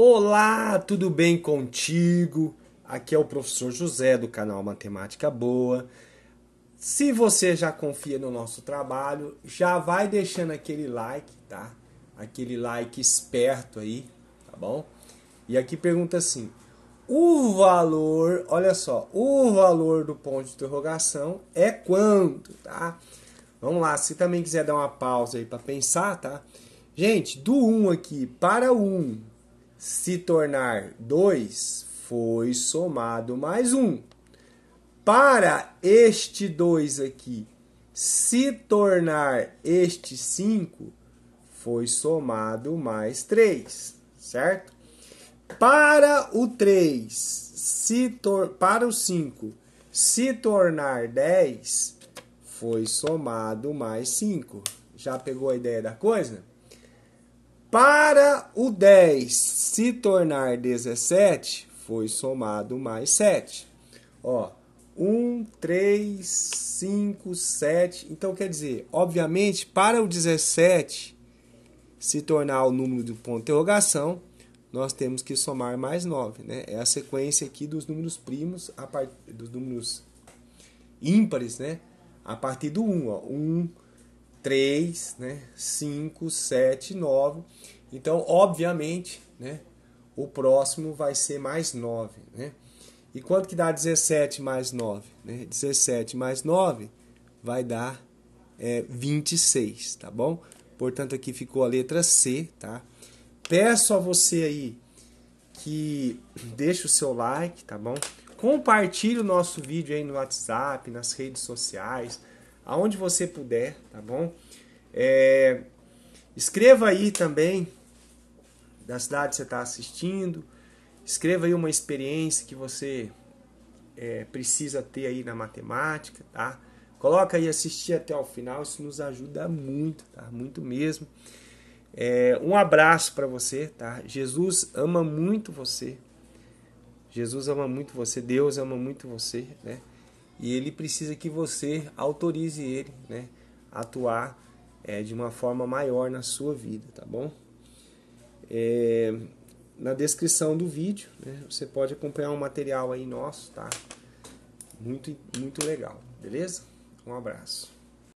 Olá, tudo bem contigo? Aqui é o professor José do canal Matemática Boa. Se você já confia no nosso trabalho, já vai deixando aquele like, tá? Aquele like esperto aí, tá bom? E aqui pergunta assim: o valor, olha só, o valor do ponto de interrogação é quanto, tá? Vamos lá, se também quiser dar uma pausa aí para pensar, tá? Gente, do 1 aqui para o 1, se tornar 2, foi somado mais 1. Um. Para este 2 aqui se tornar este 5, foi somado mais 3, certo? Para o 3, se tor para o 5 se tornar 10, foi somado mais 5. Já pegou a ideia da coisa? Para o 10 se tornar 17, foi somado mais 7. Ó, 1, 3, 5, 7. Então quer dizer, obviamente, para o 17 se tornar o número do ponto de interrogação, nós temos que somar mais 9. Né? É a sequência aqui dos números primos, a part... dos números ímpares, né? a partir do 1. Ó. 1, 3, né? 5, 7, 9. Então, obviamente, né? o próximo vai ser mais 9. Né? E quanto que dá 17 mais 9? Né? 17 mais 9 vai dar é, 26, tá bom? Portanto, aqui ficou a letra C, tá? Peço a você aí que deixe o seu like, tá bom? Compartilhe o nosso vídeo aí no WhatsApp, nas redes sociais, aonde você puder, tá bom? É, escreva aí também da cidade que você está assistindo. Escreva aí uma experiência que você é, precisa ter aí na matemática, tá? Coloca aí assistir até o final, isso nos ajuda muito, tá? Muito mesmo. É, um abraço para você, tá? Jesus ama muito você. Jesus ama muito você, Deus ama muito você, né? E ele precisa que você autorize ele, né? Atuar é, de uma forma maior na sua vida, tá bom? É, na descrição do vídeo, né, você pode acompanhar um material aí nosso, tá? Muito, muito legal, beleza? Um abraço.